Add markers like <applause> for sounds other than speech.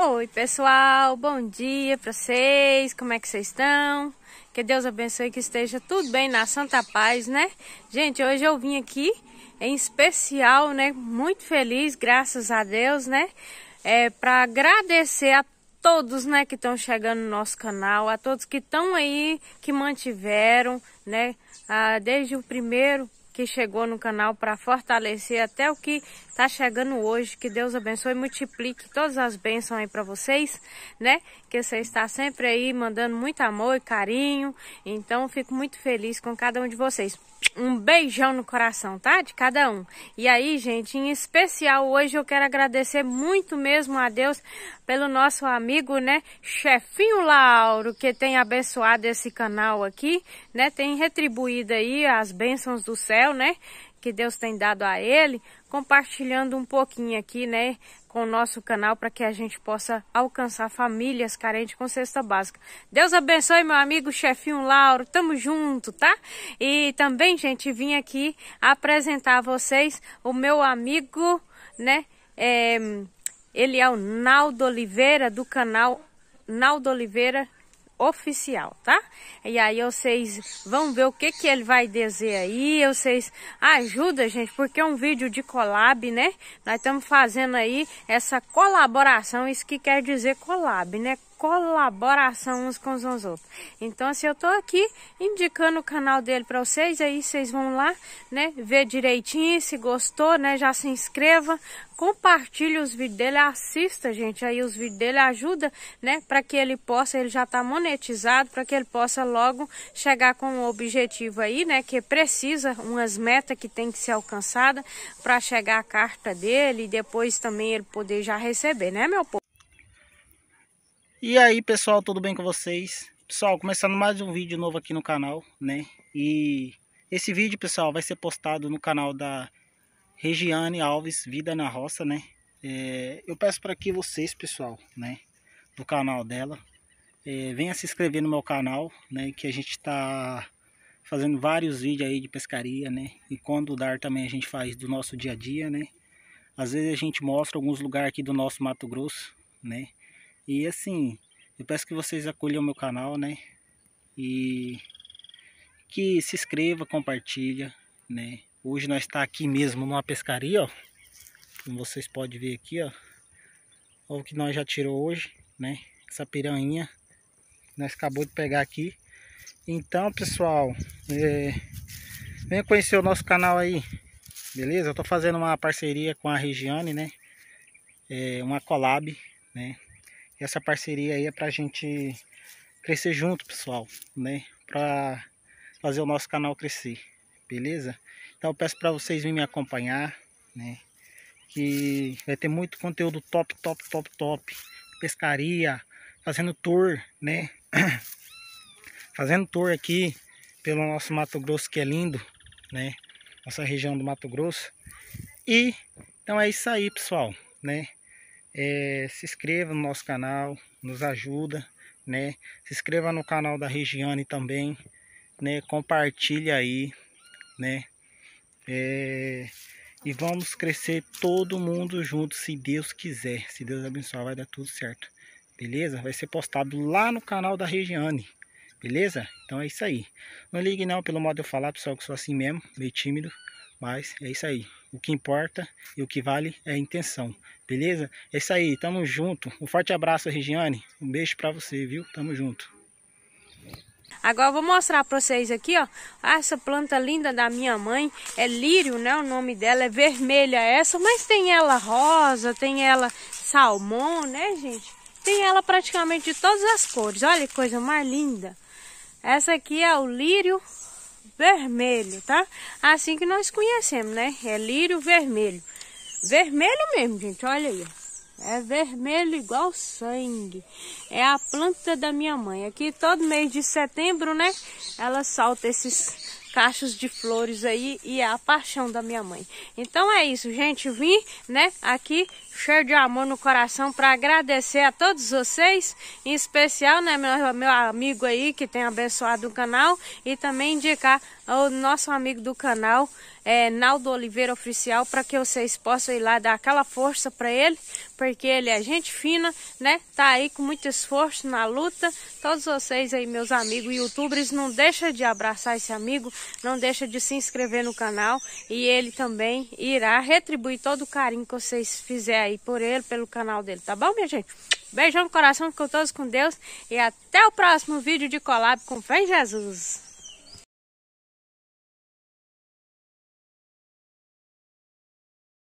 Oi, pessoal, bom dia para vocês. Como é que vocês estão? Que Deus abençoe que esteja tudo bem na Santa Paz, né? Gente, hoje eu vim aqui em especial, né? Muito feliz, graças a Deus, né? É para agradecer a todos, né, que estão chegando no nosso canal, a todos que estão aí, que mantiveram, né? Ah, desde o primeiro que chegou no canal para fortalecer até o que está chegando hoje. Que Deus abençoe e multiplique todas as bênçãos aí para vocês, né? Que você está sempre aí mandando muito amor e carinho. Então, fico muito feliz com cada um de vocês. Um beijão no coração, tá? De cada um. E aí, gente, em especial hoje eu quero agradecer muito mesmo a Deus pelo nosso amigo, né, chefinho Lauro, que tem abençoado esse canal aqui, né? Tem retribuído aí as bênçãos do céu céu, né? Que Deus tem dado a ele, compartilhando um pouquinho aqui, né? Com o nosso canal para que a gente possa alcançar famílias carentes com cesta básica. Deus abençoe, meu amigo chefinho Lauro. Tamo junto, tá? E também, gente, vim aqui apresentar a vocês o meu amigo, né? É, ele é o Naldo Oliveira do canal Naldo Oliveira oficial, tá? E aí vocês vão ver o que que ele vai dizer aí, vocês ajuda, gente, porque é um vídeo de collab, né? Nós estamos fazendo aí essa colaboração, isso que quer dizer collab, né? colaboração uns com os outros. Então, se assim, eu tô aqui indicando o canal dele para vocês, aí vocês vão lá, né, ver direitinho, se gostou, né, já se inscreva, compartilhe os vídeos dele, assista, gente, aí os vídeos dele ajuda, né, para que ele possa, ele já tá monetizado, para que ele possa logo chegar com o objetivo aí, né, que precisa umas metas que tem que ser alcançada para chegar a carta dele e depois também ele poder já receber, né, meu povo? E aí pessoal, tudo bem com vocês? Pessoal, começando mais um vídeo novo aqui no canal, né? E esse vídeo, pessoal, vai ser postado no canal da Regiane Alves Vida na Roça, né? É, eu peço para que vocês, pessoal, né? Do canal dela, é, venha se inscrever no meu canal, né? Que a gente está fazendo vários vídeos aí de pescaria, né? E quando dar também a gente faz do nosso dia a dia, né? Às vezes a gente mostra alguns lugares aqui do nosso Mato Grosso, né? E assim, eu peço que vocês acolham o meu canal, né? E que se inscreva, compartilha, né? Hoje nós está aqui mesmo numa pescaria, ó. Como vocês podem ver aqui, ó. Olha o que nós já tirou hoje, né? Essa piranha nós acabou de pegar aqui. Então, pessoal, é... venha conhecer o nosso canal aí, beleza? Eu tô fazendo uma parceria com a Regiane, né? É uma collab, né? essa parceria aí é para a gente crescer junto, pessoal, né? Para fazer o nosso canal crescer, beleza? Então eu peço para vocês virem me acompanhar, né? Que vai ter muito conteúdo top, top, top, top. Pescaria, fazendo tour, né? <clears throat> fazendo tour aqui pelo nosso Mato Grosso, que é lindo, né? Nossa região do Mato Grosso. E então é isso aí, pessoal, né? é, se inscreva no nosso canal, nos ajuda, né? Se inscreva no canal da Regiane também, né? Compartilhe aí, né? É, e vamos crescer todo mundo junto, se Deus quiser. Se Deus abençoar, vai dar tudo certo. Beleza? Vai ser postado lá no canal da Regiane. Beleza? Então é isso aí. Não ligue não pelo modo de eu falar, pessoal, que sou assim mesmo, meio tímido. Mas é isso aí. O que importa e o que vale é a intenção. Beleza? É isso aí. Tamo junto. Um forte abraço, Regiane. Um beijo para você, viu? Tamo junto. Agora eu vou mostrar para vocês aqui, ó. Essa planta linda da minha mãe é lírio, né? O nome dela é vermelha essa, mas tem ela rosa, tem ela salmão, né, gente? Tem ela praticamente de todas as cores. Olha que coisa mais linda. Essa aqui é o lírio vermelho, tá? Assim que nós conhecemos, né? É lírio vermelho. Vermelho mesmo, gente, olha aí. É vermelho igual sangue. É a planta da minha mãe. Aqui todo mês de setembro, né? Ela solta esses cachos de flores aí e é a paixão da minha mãe. Então é isso, gente. Vim, né, aqui cheio de amor no coração para agradecer a todos vocês, em especial, né, meu, meu amigo aí que tem abençoado o canal e também indicar ao nosso amigo do canal, é, Naldo Oliveira Oficial, para que vocês possam ir lá dar aquela força para ele, porque ele é gente fina, né? Tá aí com muito esforço na luta. Todos vocês aí, meus amigos youtubers, não deixa de abraçar esse amigo, não deixa de se inscrever no canal e ele também irá retribuir todo o carinho que vocês fizerem aí por ele, pelo canal dele, tá bom, minha gente? Beijão no coração, ficam todos com Deus e até o próximo vídeo de collab com Fé em Jesus.